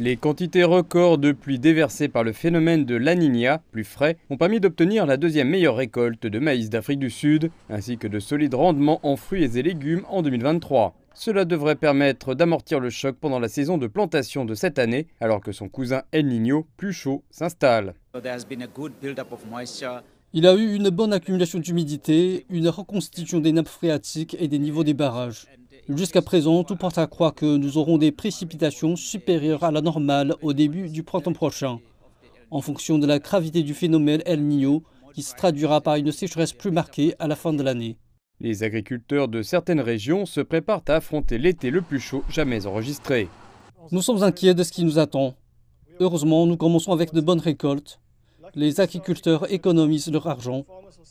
Les quantités records de pluie déversées par le phénomène de la plus frais, ont permis d'obtenir la deuxième meilleure récolte de maïs d'Afrique du Sud, ainsi que de solides rendements en fruits et légumes en 2023. Cela devrait permettre d'amortir le choc pendant la saison de plantation de cette année, alors que son cousin El Niño, plus chaud, s'installe. Il a eu une bonne accumulation d'humidité, une reconstitution des nappes phréatiques et des niveaux des barrages. Jusqu'à présent, tout porte à croire que nous aurons des précipitations supérieures à la normale au début du printemps prochain. En fonction de la gravité du phénomène El Niño, qui se traduira par une sécheresse plus marquée à la fin de l'année. Les agriculteurs de certaines régions se préparent à affronter l'été le plus chaud jamais enregistré. Nous sommes inquiets de ce qui nous attend. Heureusement, nous commençons avec de bonnes récoltes. Les agriculteurs économisent leur argent.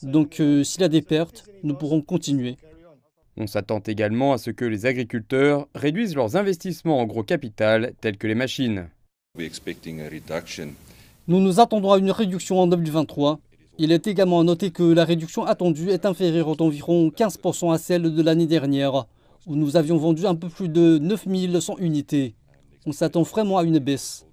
Donc euh, s'il y a des pertes, nous pourrons continuer. On s'attend également à ce que les agriculteurs réduisent leurs investissements en gros capital, tels que les machines. Nous nous attendons à une réduction en 2023. Il est également à noter que la réduction attendue est inférieure d'environ 15% à celle de l'année dernière, où nous avions vendu un peu plus de 9100 unités. On s'attend vraiment à une baisse.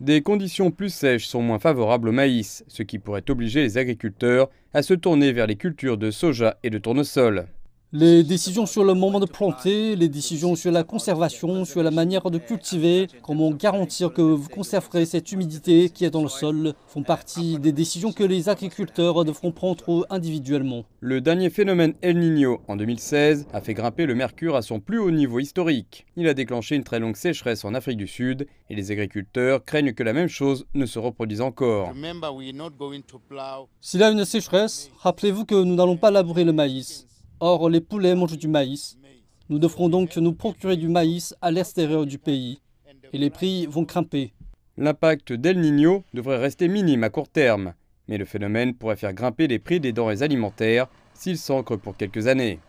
Des conditions plus sèches sont moins favorables au maïs, ce qui pourrait obliger les agriculteurs à se tourner vers les cultures de soja et de tournesol. Les décisions sur le moment de planter, les décisions sur la conservation, sur la manière de cultiver, comment garantir que vous conserverez cette humidité qui est dans le sol, font partie des décisions que les agriculteurs devront prendre individuellement. Le dernier phénomène El Niño en 2016 a fait grimper le mercure à son plus haut niveau historique. Il a déclenché une très longue sécheresse en Afrique du Sud et les agriculteurs craignent que la même chose ne se reproduise encore. S'il y a une sécheresse, rappelez-vous que nous n'allons pas labourer le maïs. Or, les poulets mangent du maïs. Nous devrons donc nous procurer du maïs à l'extérieur du pays. Et les prix vont grimper. L'impact d'El Niño devrait rester minime à court terme. Mais le phénomène pourrait faire grimper les prix des denrées alimentaires s'ils s'ancrent pour quelques années.